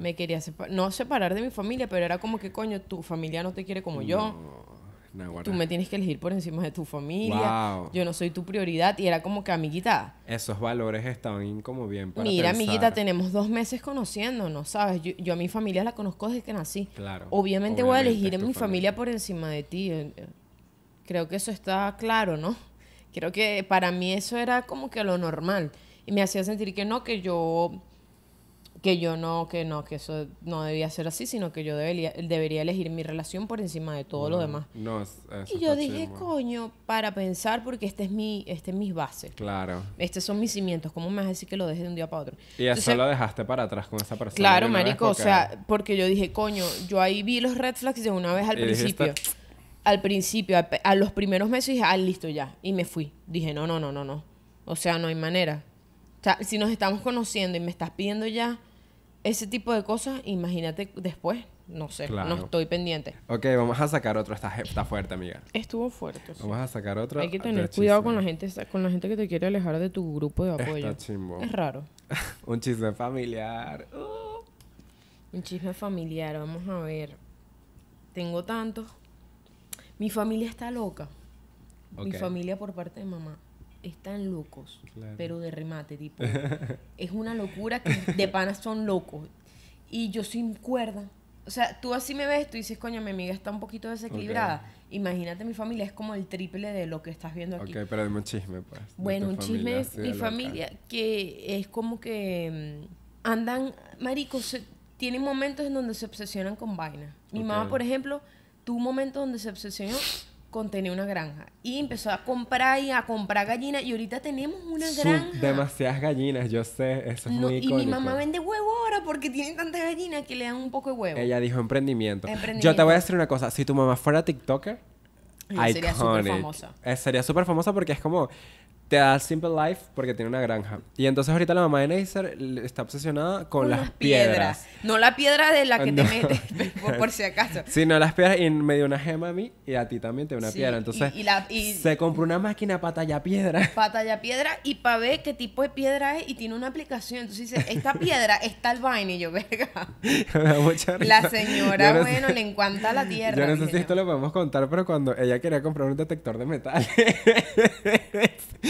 Me quería separar, no separar de mi familia, pero era como que coño, tu familia no te quiere como yo. Tú me tienes que elegir por encima de tu familia. Yo no soy tu prioridad. Y era como que, amiguita. Esos valores estaban como bien para Mira, amiguita, tenemos dos meses conociéndonos, ¿sabes? Yo, a mi familia la conozco desde que nací. Obviamente, voy a elegir a mi familia por encima de ti. Eh, eh, creo que eso está claro, ¿no? Creo que para mí eso era como que lo normal. Y me hacía sentir que no, que yo, que yo no, que no, que eso no debía ser así, sino que yo debería, debería elegir mi relación por encima de todo lo demás. y yo dije, coño, para pensar, porque este es mi, este mis bases. Claro. Estos son mis cimientos. ¿Cómo me vas a decir que lo dejes de un día para otro? Y eso lo dejaste para atrás con esa persona. Claro, marico, o sea, porque yo dije, coño, yo ahí vi los red flags de una vez al principio al principio, a, los primeros meses, dije, ah, listo ya. Y me fui. Dije, no, no, no, no, no. O sea, no hay manera. O sea, si nos estamos conociendo y me estás pidiendo ya ese tipo de cosas, imagínate después. No sé, no estoy pendiente. Ok, vamos a sacar otro. Está, está fuerte, amiga. Estuvo fuerte. Sí. Vamos a sacar otro. Hay que tener cuidado con la gente con la gente que te quiere alejar de tu grupo de apoyo. Es raro. Un chisme familiar. Un chisme familiar, vamos a ver. Tengo tantos. Mi familia está loca. Mi familia por parte de mamá están locos, pero de remate, tipo. es una locura que de panas son locos. Y yo sin cuerda. O sea, tú así me ves, tú dices, coño, mi amiga está un poquito desequilibrada. Imagínate, mi familia es como el triple de lo que estás viendo aquí. Ok, pero hay un chisme, pues. Bueno, un chisme es mi familia, que es como que mm, andan, maricos, tienen momentos en donde se obsesionan con vainas. Mi mamá, por ejemplo, tu momento donde se obsesionó con tener una granja y empezó a comprar y a comprar gallinas y ahorita tenemos una granja granja. Demasiadas gallinas, yo sé, eso es muy Y mi mamá vende huevo ahora porque tiene tantas gallinas que le dan un poco de huevo. Ella dijo emprendimiento. Yo te voy a decir una cosa, si tu mamá fuera TikToker, sería súper famosa. Eh, sería súper famosa porque es como te da Simple Life porque tiene una granja. Y entonces ahorita la mamá de Neisser está obsesionada con, las, piedras. No la piedra de la que te metes, por, si acaso. Sí, no las piedras. Y me dio una gema a mí y a ti también te dio una piedra. Entonces se compró una máquina para tallar piedra. Para tallar piedra y para ver qué tipo de piedra es y tiene una aplicación. Entonces dice, esta piedra está el vaina y yo, vega La señora, bueno, le encanta la tierra. Yo no sé si esto lo podemos contar, pero cuando ella quería comprar un detector de metales...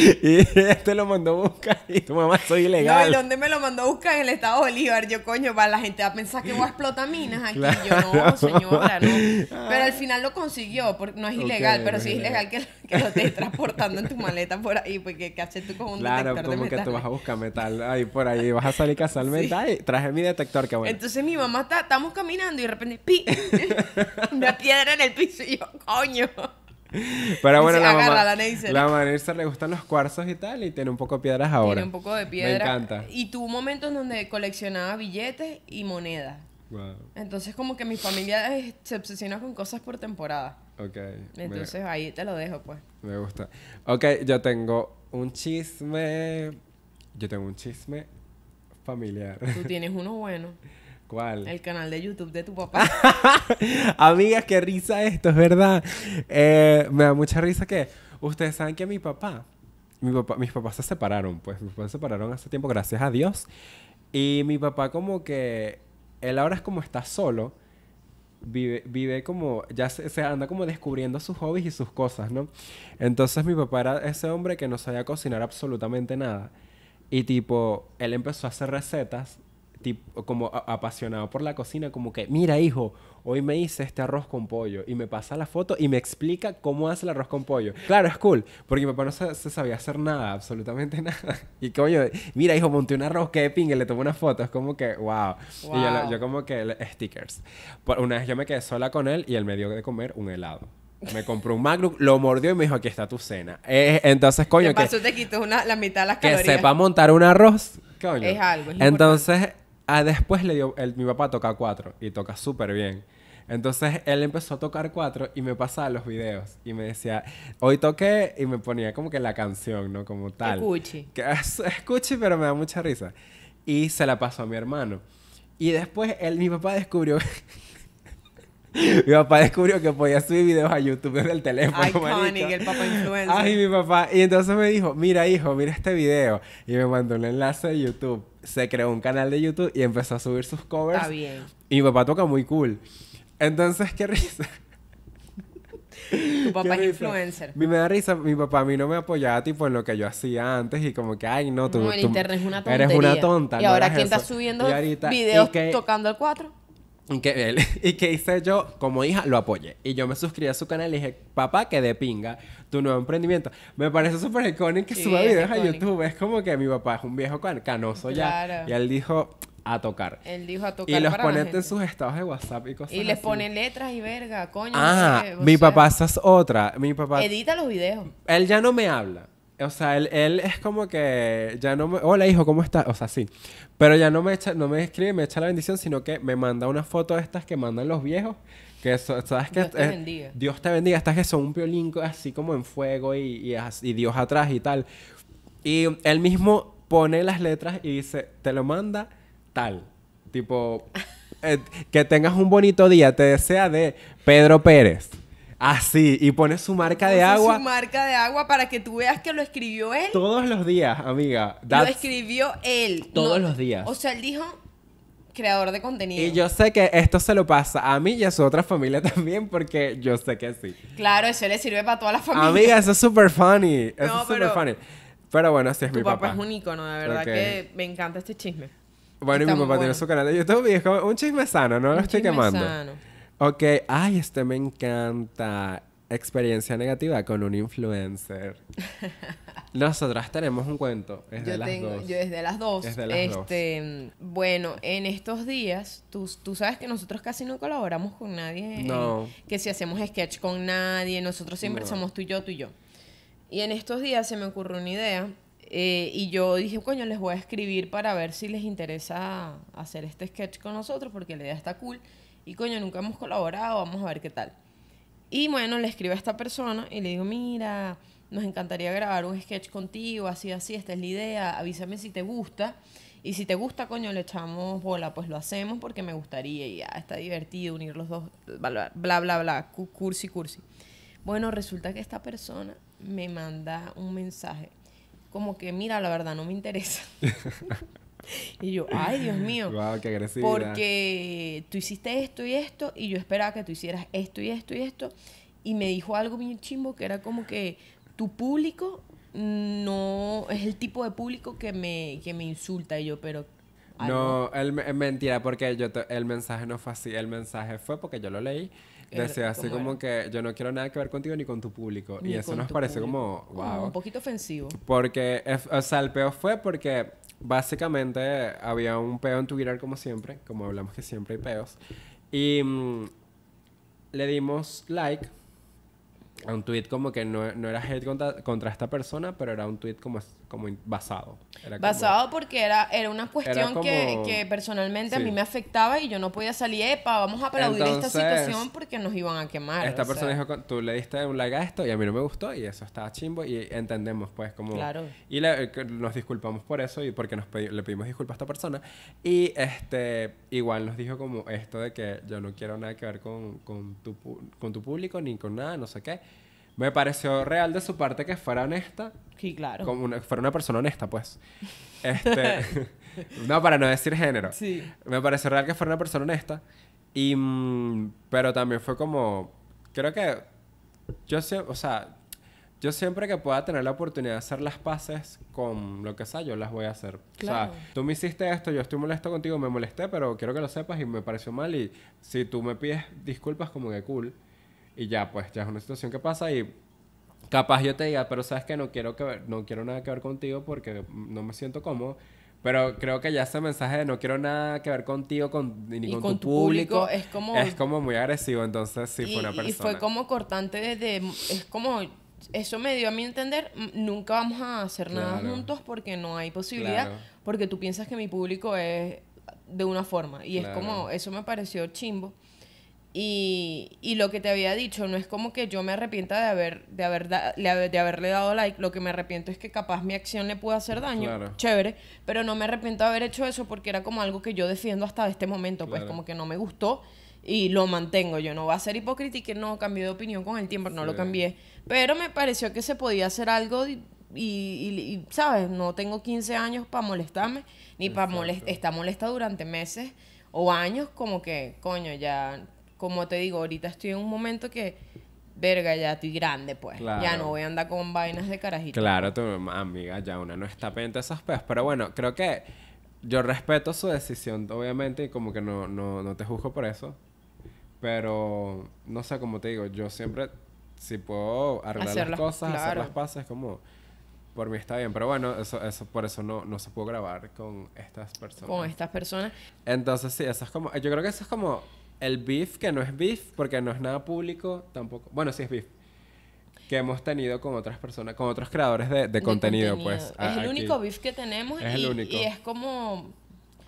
y este lo mandó a buscar. Y tu mamá, soy ilegal. No, dónde me lo mandó a buscar? En el estado de Bolívar. Yo, coño, va la gente va a pensar que voy a explotar minas aquí. Yo, no, señora, no. Pero al final lo consiguió. Porque no es ilegal, pero sí es ilegal que, lo estés transportando en tu maleta por ahí. Porque pues, qué haces tú con un detector de metal. Claro, como que tú vas a buscar metal ahí por ahí. Vas a salir casualmente traje mi detector, que bueno. Entonces mi mamá está, estamos caminando y de repente, pi, una piedra en el piso. Y yo, coño. Pero bueno, la, mamá, la, le gustan los cuarzos y tal, y tiene un poco de piedras ahora. Tiene un poco de piedra Me encanta. Y tuvo momentos donde coleccionaba billetes y monedas. Wow. Entonces, como que mi familia eh, se obsesiona con cosas por temporada. Ok. Entonces, ahí te lo dejo, pues. Me gusta. Ok, yo tengo un chisme. Yo tengo un chisme familiar. Tú tienes uno bueno. ¿Cuál? El canal de YouTube de tu papá. Amigas, qué risa esto, es verdad. Eh, me da mucha risa que ustedes saben que mi papá, mi papá, mis papás se separaron, pues mis papás se separaron hace tiempo, gracias a Dios. Y mi papá como que, él ahora es como está solo, vive, vive como, ya se, anda como descubriendo sus hobbies y sus cosas, ¿no? Entonces mi papá era ese hombre que no sabía cocinar absolutamente nada. Y tipo, él empezó a hacer recetas tipo, como apasionado por la cocina, como que, mira hijo, hoy me hice este arroz con pollo y me pasa la foto y me explica cómo hace el arroz con pollo. Claro, es cool, porque mi papá no se, sabía hacer nada, absolutamente nada. Y coño, mira hijo, monté un arroz, que pingue, le tomé una foto, es como que, wow. Y yo, como que, stickers. Una vez yo me quedé sola con él y él me dio de comer un helado. Me compró un Magnum, lo mordió y me dijo, aquí está tu cena. Eh, entonces, coño, que... te una, la mitad de las Que sepa montar un arroz, coño. Es algo, Entonces... Ah, después le dio, mi papá toca cuatro y toca súper bien. Entonces él empezó a tocar cuatro y me pasaba los videos y me decía, hoy toqué y me ponía como que la canción, ¿no? Como tal. Escuchi. Que pero me da mucha risa. Y se la pasó a mi hermano. Y después él, mi papá descubrió mi papá descubrió que podía subir videos a YouTube desde el teléfono. Iconic, el papá influencer. Ay, mi papá. Y entonces me dijo, mira hijo, mira este video. Y me mandó un enlace de YouTube. Se creó un canal de YouTube y empezó a subir sus covers. Está bien. Y mi papá toca muy cool. Entonces, qué risa. Tu papá es influencer. mí me da risa, mi papá a mí no me apoyaba tipo en lo que yo hacía antes y como que, ay, no, tú, no, el internet es una tonta. eres una tonta. Y ahora quién está subiendo videos tocando el 4. Y que, y que hice yo, como hija, lo apoyé. Y yo me suscribí a su canal y dije, papá, que de pinga tu nuevo emprendimiento. Me parece súper icónico que suba videos a YouTube. Es como que mi papá es un viejo canoso ya. Y él dijo, a tocar. Él dijo a tocar. Y los pone en sus estados de WhatsApp y cosas Y les pone letras y verga, coño. Ah, mi papá, esa es otra. Mi papá. Edita los videos. Él ya no me habla. O sea, él, es como que ya no me... Hola, hijo, ¿cómo estás? O sea, sí. Pero ya no me, echa, no me escribe, me echa la bendición, sino que me manda una foto de estas que mandan los viejos. Que sabes que... Eh, Dios te bendiga. Estas que son un violín así como en fuego y, y, Dios atrás y tal. Y él mismo pone las letras y dice, te lo manda tal. Tipo, eh, que tengas un bonito día. Te desea de Pedro Pérez. Así, ah, y pone su marca de agua. Su marca de agua para que tú veas que lo escribió él. Todos los días, amiga. Lo escribió él. Todos los días. O sea, él dijo creador de contenido. Y yo sé que esto se lo pasa a mí y a su otra familia también, porque yo sé que sí. Claro, eso le sirve para toda la familia. Amiga, eso es super funny. es funny. Pero bueno, así es mi papá. papá es un icono, de verdad que me encanta este chisme. Bueno, y mi papá tiene su canal de YouTube es como un chisme sano, no lo estoy quemando. Ok, ay, este me encanta. Experiencia negativa con un influencer. Nosotras tenemos un cuento. Es de las dos. Yo desde las dos. este, Bueno, en estos días, tú, sabes que nosotros casi no colaboramos con nadie. que si hacemos sketch con nadie, nosotros siempre somos tú y yo, tú y yo. Y en estos días se me ocurrió una idea. Eh, y yo dije, coño, les voy a escribir para ver si les interesa hacer este sketch con nosotros, porque la idea está cool y coño, nunca hemos colaborado, vamos a ver qué tal. Y bueno, le escribo a esta persona y le digo, mira, nos encantaría grabar un sketch contigo, así, así, esta es la idea, avísame si te gusta. Y si te gusta, coño, le echamos bola, pues lo hacemos porque me gustaría y ya, está divertido unir los dos, bla, bla, bla cursi, cursi. Bueno, resulta que esta persona me manda un mensaje como que, mira, la verdad no me interesa. Y yo, ay, Dios mío. Porque tú hiciste esto y esto, y yo esperaba que tú hicieras esto y esto y esto. Y me dijo algo bien chimbo que era como que tu público no es el tipo de público que me, que me insulta. Y yo, pero. No, él mentira, porque yo el mensaje no fue así. El mensaje fue porque yo lo leí. Decía así como que yo no quiero nada que ver contigo ni con tu público. y eso nos pareció como, wow. un poquito ofensivo. Porque, o sea, el peor fue porque básicamente había un peo en Twitter como siempre, como hablamos que siempre hay peos. Y mm, le dimos like un tweet como que no, no era hate contra, esta persona, pero era un tweet como, como basado. basado porque era, era una cuestión que, personalmente a mí me afectaba y yo no podía salir, epa, vamos a aplaudir esta situación porque nos iban a quemar. Esta persona dijo, tú le diste un like a esto y a mí no me gustó y eso estaba chimbo y entendemos pues como... Claro. Y eh, nos disculpamos por eso y porque nos le pedimos disculpas a esta persona y este igual nos dijo como esto de que yo no quiero nada que ver con, con, tu, con tu público ni con nada, no sé qué. Me pareció real de su parte que fuera honesta. Sí, claro. Como una, fuera una persona honesta, pues. Este, no, para no decir género. Sí. Me pareció real que fuera una persona honesta. Y, mm, pero también fue como, creo que yo siempre, o sea, yo siempre que pueda tener la oportunidad de hacer las paces con lo que sea, yo las voy a hacer. Claro. O sea, tú me hiciste esto, yo estoy molesto contigo, me molesté, pero quiero que lo sepas y me pareció mal y si tú me pides disculpas como que cool. Y ya, pues ya es una situación que pasa y capaz yo te diga, pero sabes que no quiero, que no quiero nada que ver contigo porque no me siento cómodo. Pero creo que ya ese mensaje de no quiero nada que ver contigo con, ni con, tu, público, es, como, es como muy agresivo. Entonces sí fue una persona. Y fue como cortante desde... Es como... Eso me dio a mi entender, nunca vamos a hacer nada juntos porque no hay posibilidad, porque tú piensas que mi público es de una forma y es como, eso me pareció chimbo. Y, lo que te había dicho, no es como que yo me arrepienta de, haber, de, haber de haberle dado like, lo que me arrepiento es que capaz mi acción le pueda hacer daño, chévere, pero no me arrepiento de haber hecho eso porque era como algo que yo defiendo hasta este momento, pues como que no me gustó y lo mantengo, yo no voy a ser hipócrita y que no cambié de opinión con el tiempo, no lo cambié, pero me pareció que se podía hacer algo y, ¿sabes? No tengo 15 años para molestarme, ni para molestar, está molesta durante meses o años como que, coño, ya como te digo, ahorita estoy en un momento que, verga, ya estoy grande, pues. Ya no voy a andar con vainas de carajito. Claro, tu amiga, ya una no está pendiente de esos Pero bueno, creo que yo respeto su decisión, obviamente, y como que no, no, no te juzgo por eso. Pero, no sé, como te digo, yo siempre, si puedo arreglar las, cosas, hacer las pases como por mí está bien, pero bueno, eso, eso, por eso no, no se pudo grabar con estas personas. Con estas personas. Entonces, sí, eso es como, yo creo que eso es como el beef, que no es beef, porque no es nada público tampoco. Bueno, sí es beef. Que hemos tenido con otras personas, con otros creadores de, contenido, pues. Es el único beef que tenemos es y, es como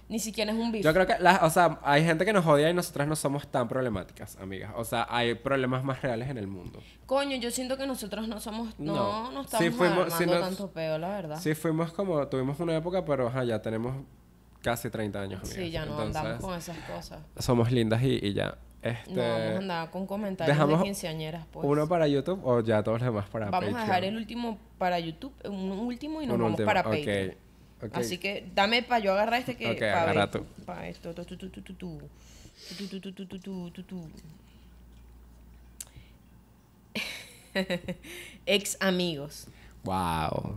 ni siquiera es un beef. Yo creo que, o sea, hay gente que nos odia y nosotras no somos tan problemáticas, amigas. O sea, hay problemas más reales en el mundo. Coño, yo siento que nosotros no somos, no, no, estamos sí tanto peo, la verdad. Sí fuimos como, tuvimos una época, pero ya tenemos casi 30 años. Sí, ya no andamos con esas cosas. Somos lindas y, y ya. Este, no, vamos a andar con comentarios de quinceañeras, pues. Uno para YouTube o ya todos los demás para vamos Patreon. Vamos a dejar el último para YouTube, un último y nos vamos para okay. Patreon. Okay. Así que dame para yo agarrar este que... Ok, para agarra tú. Para esto. Tu, tu, tu, tu, ex amigos. Wow. wow.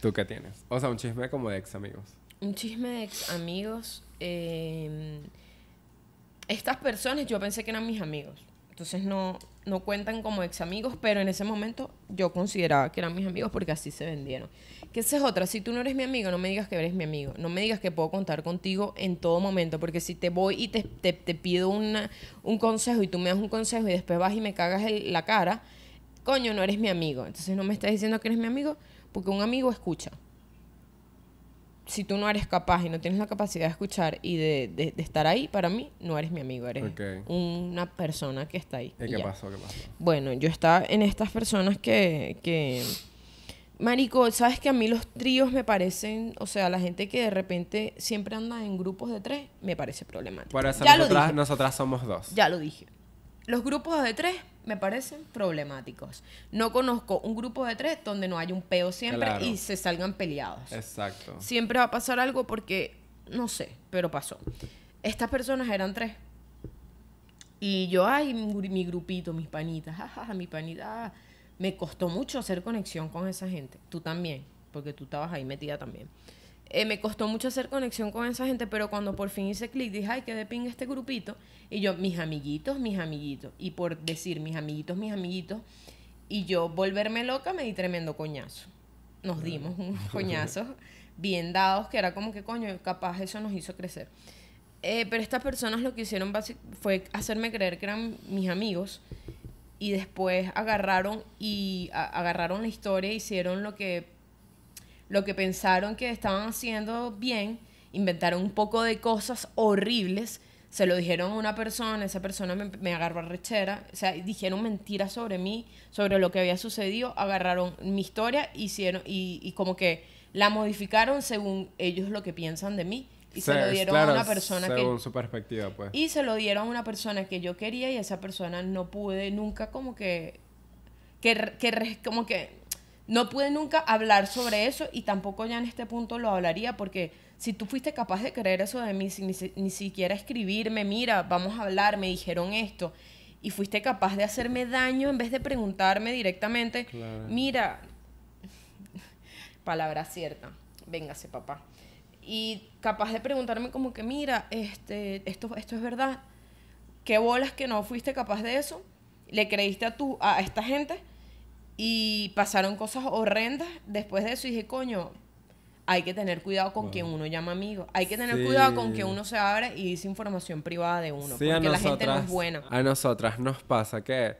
¿Tú qué tienes? O sea, un chisme como de ex amigos. Un chisme de ex amigos. Em, estas personas yo pensé que eran mis amigos. Entonces no, no cuentan como ex amigos, pero en ese momento yo consideraba que eran mis amigos porque así se vendieron. Que esa es otra, si tú no eres mi amigo, no me digas que eres mi amigo, no me digas que puedo contar contigo en todo momento, porque si te voy y te, pido un consejo y tú me das un consejo y después vas y me cagas la cara, coño, no eres mi amigo. Entonces no me estás diciendo que eres mi amigo porque un amigo escucha si tú no eres capaz y no tienes la capacidad de escuchar y de, estar ahí, para mí no eres mi amigo, eres una persona que está ahí. qué pasó? Bueno, yo estaba en estas personas que, que... Marico, sabes que a mí los tríos me parecen, o sea, la gente que de repente siempre anda en grupos de tres, me parece problemático. Por eso nosotras somos dos. Ya lo dije. Los grupos de tres me parecen problemáticos. No conozco un grupo de tres donde no haya un peo siempre y se salgan peleados. Exacto. Siempre va a pasar algo porque, no sé, pero pasó. Estas personas eran tres. Y yo, ay, mi, grupito, mis panitas, jajaja, ah, ah, ah, mi panita. Me costó mucho hacer conexión con esa gente. Tú también, porque tú estabas ahí metida también. Eh, me costó mucho hacer conexión con esa gente, pero cuando por fin hice clic, dije, ay, qué de ping este grupito. Y yo, mis amiguitos, mis amiguitos. Y por decir mis amiguitos, mis amiguitos, y yo volverme loca, me di tremendo coñazo. Nos dimos un coñazo bien dados, que era como que, coño, capaz eso nos hizo crecer. Eh, pero estas personas lo que hicieron fue hacerme creer que eran mis amigos y después agarraron y agarraron la historia, hicieron lo que lo que pensaron que estaban haciendo bien, inventaron un poco de cosas horribles, se lo dijeron a una persona, esa persona me, agarró a rechera, o sea, dijeron mentiras sobre mí, sobre lo que había sucedido, agarraron mi historia, hicieron y, como que la modificaron según ellos lo que piensan de mí. Y se, lo dieron a una persona que... su perspectiva, pues. Y se lo dieron a una persona que yo quería y esa persona no pude nunca como que... que, que como que no pude nunca hablar sobre eso y tampoco ya en este punto lo hablaría porque si tú fuiste capaz de creer eso de mí, sin ni, siquiera escribirme, mira, vamos a hablar, me dijeron esto, y fuiste capaz de hacerme daño en vez de preguntarme directamente, mira, palabra cierta, véngase papá. Y capaz de preguntarme como que, mira, este, esto, esto es verdad, qué bolas que no fuiste capaz de eso, le creíste a, a esta gente y pasaron cosas horrendas después de eso y dije, coño, hay que tener cuidado con quien uno llama amigo. Hay que tener cuidado con que uno se abre y dice información privada de uno. porque la gente no es buena. A nosotras nos pasa que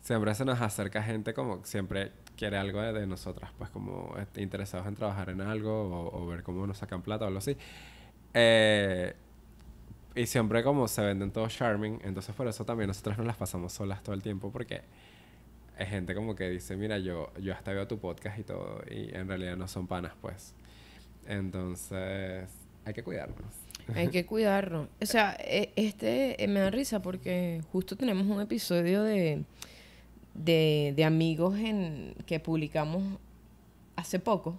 siempre se nos acerca gente como siempre quiere algo de, nosotras, pues como interesados en trabajar en algo o, ver cómo nos sacan plata o algo así. Eh, y siempre como se venden todos charming, entonces por eso también nosotras nos las pasamos solas todo el tiempo porque hay gente como que dice, mira, yo, yo hasta veo tu podcast y todo, y en realidad no son panas, pues. Entonces, hay que cuidarnos. Hay que cuidarnos. O sea, e, este eh, me da risa porque justo tenemos un episodio de, de, de amigos en, que publicamos hace poco.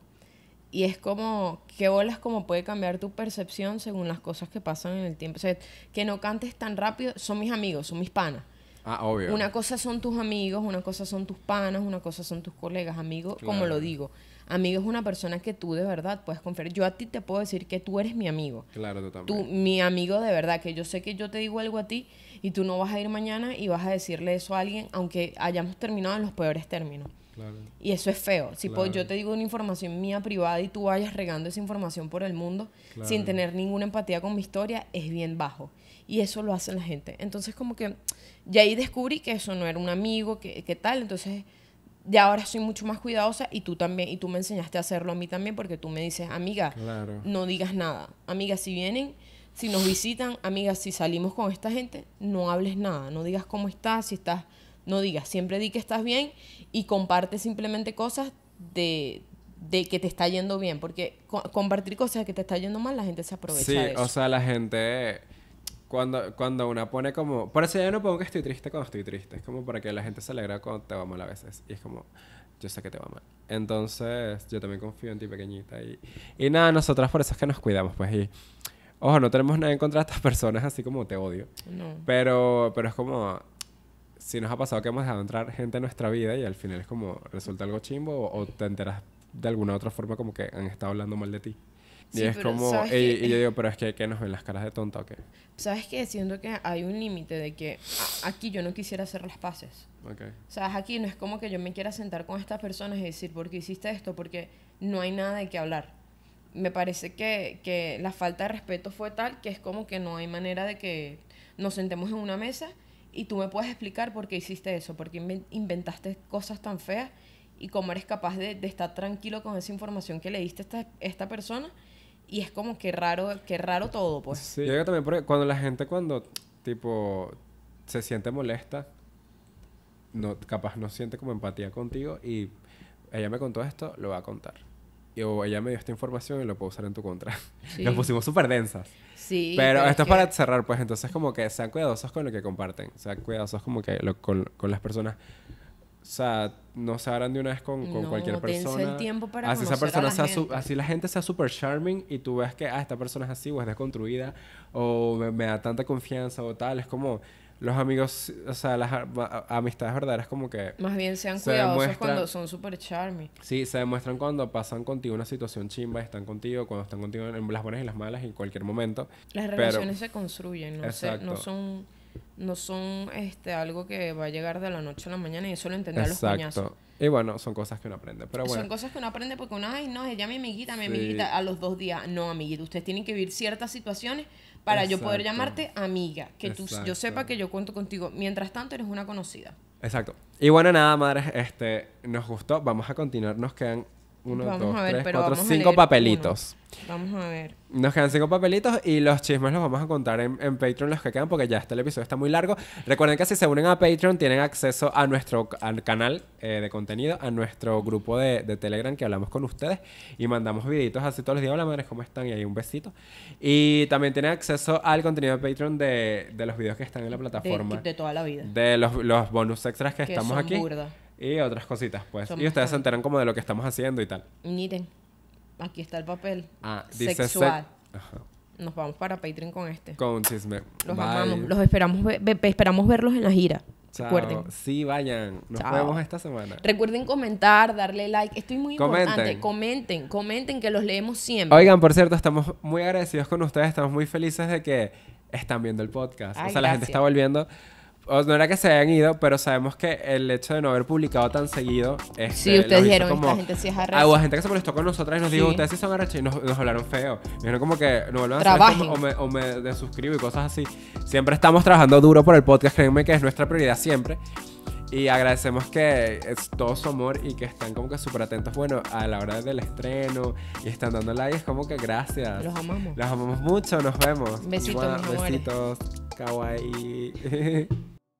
Y es como, qué bolas como puede cambiar tu percepción según las cosas que pasan en el tiempo. O sea, que no cantes tan rápido, son mis amigos, son mis panas. Ah, una cosa son tus amigos, una cosa son tus panas, una cosa son tus colegas. Amigo, como lo digo, amigo es una persona que tú de verdad puedes confiar. Yo a ti te puedo decir que tú eres mi amigo. Claro, tú mi amigo de verdad, que yo sé que yo te digo algo a ti y tú no vas a ir mañana y vas a decirle eso a alguien, aunque hayamos terminado en los peores términos. Y eso es feo. Si yo te digo una información mía privada y tú vayas regando esa información por el mundo sin tener ninguna empatía con mi historia, es bien bajo y eso lo hace la gente. Entonces como que ya ahí descubrí que eso no era un amigo, que, tal, entonces ya ahora soy mucho más cuidadosa y tú también, y tú me enseñaste a hacerlo a mí también porque tú me dices, amiga, no digas nada, amiga, si vienen... Si nos visitan, amiga, si salimos con esta gente, no hables nada, no digas cómo estás, si estás, no digas, siempre di que estás bien y comparte simplemente cosas de, que te está yendo bien, porque compartir cosas que te está yendo mal, la gente se aprovecha. Sí, o sea, la gente cuando, cuando una pone como... Por eso yo no pongo que estoy triste cuando estoy triste. Es como para que la gente se alegra cuando te va mal a veces. Y es como, yo sé que te va mal. Entonces, yo también confío en ti, pequeñita. Y, y nada, nosotras por eso es que nos cuidamos, pues. Y, ojo, no tenemos nada en contra de estas personas, así como te odio. Pero, pero es como, si nos ha pasado que hemos dejado entrar gente en nuestra vida y al final es como, resulta algo chimbo o te enteras de alguna otra forma como que han estado hablando mal de ti y es como, yo digo, pero es que, que nos ven las caras de tonta o qué? ¿Sabes qué? Siento que hay un límite de que aquí yo no quisiera hacer las paces. ¿Sabes? Aquí no es como que yo me quiera sentar con estas personas y decir, ¿por qué hiciste esto? Porque no hay nada de qué hablar. Me parece que, que la falta de respeto fue tal que es como que no hay manera de que nos sentemos en una mesa y tú me puedes explicar por qué hiciste eso, por qué inventaste cosas tan feas y cómo eres capaz de, de estar tranquilo con esa información que le diste a esta, esta persona y es como que raro, que raro todo, pues. Sí, yo también porque cuando la gente cuando, tipo, se siente molesta, no, capaz no siente como empatía contigo y ella me contó esto, lo va a contar. Y, o ella me dio esta información y lo puedo usar en tu contra. Sí. Nos pusimos súper densas. Sí. Pero, esto es para cerrar, pues entonces como que sean cuidadosos con lo que comparten, sean cuidadosos como que con, con las personas. O sea, no se harán de una vez con, con cualquier persona. El tiempo para así esa persona así la gente sea super charming y tú ves que ah, esta persona es así o es desconstruida o me, da tanta confianza o tal, es como los amigos, o sea, las amistades verdaderas como que... Más bien sean cuidadosos cuando son super charming. Sí, se demuestran cuando pasan contigo una situación chimba, están contigo, cuando están contigo en las buenas y las malas, en cualquier momento. Las relaciones se construyen, no, no son no son este algo que va a llegar de la noche a la mañana y eso lo los Exacto Y bueno, son cosas que uno aprende, pero bueno. Son cosas que uno aprende porque uno, ay, no, ella mi amiguita, mi amiguita, a los dos días, no, amiguita, ustedes tienen que vivir ciertas situaciones para yo poder llamarte amiga, que tú, yo sepa que yo cuento contigo. Mientras tanto, eres una conocida. Exacto. Y bueno, nada, madres, este, nos gustó, vamos a continuar, nos quedan uno, dos, tres, cuatro, cinco papelitos. Vamos a ver. Nos quedan cinco papelitos y los chismes los vamos a contar en, en, Patreon los que quedan porque ya este episodio está muy largo. Recuerden que si se unen a Patreon tienen acceso a nuestro al canal eh, de contenido, a nuestro grupo de, Telegram que hablamos con ustedes y mandamos videitos así todos los días. Hola madres, ¿cómo están? Y ahí un besito. Y también tienen acceso al contenido de Patreon de, de los videos que están en la plataforma. De, toda la vida. De los, bonus extras que, estamos aquí y otras cositas, pues. y ustedes se enteran como de lo que estamos haciendo y tal. Miren, aquí está el papel ah, dice sexual. Nos vamos para Patreon con este. Con chisme. Los Bye. Los esperamos, esperamos verlos en la gira. Recuerden. Sí, vayan. Nos vemos esta semana. Recuerden comentar, darle like. Estoy muy comenten. importante. Comenten, comenten que los leemos siempre. Oigan, por cierto, estamos muy agradecidos con ustedes. Estamos muy felices de que están viendo el podcast. o sea, la gente está volviendo no era que se hayan ido, pero sabemos que el hecho de no haber publicado tan seguido. Este, sí, ustedes dijeron, como, esta gente sí es arrecha. Hubo gente que se molestó con nosotras y nos dijo, ustedes sí son arrechos y nos, hablaron feo. Me dijeron como que no vuelvan a hacer o me, desuscribo y cosas así. Siempre estamos trabajando duro por el podcast, créanme que es nuestra prioridad siempre. Y agradecemos que es todo su amor y que están como que súper atentos, bueno, a la hora del estreno y están dando like. Es como que gracias. Los amamos. Los amamos mucho. Nos vemos. Besitos. besitos. Kawaii.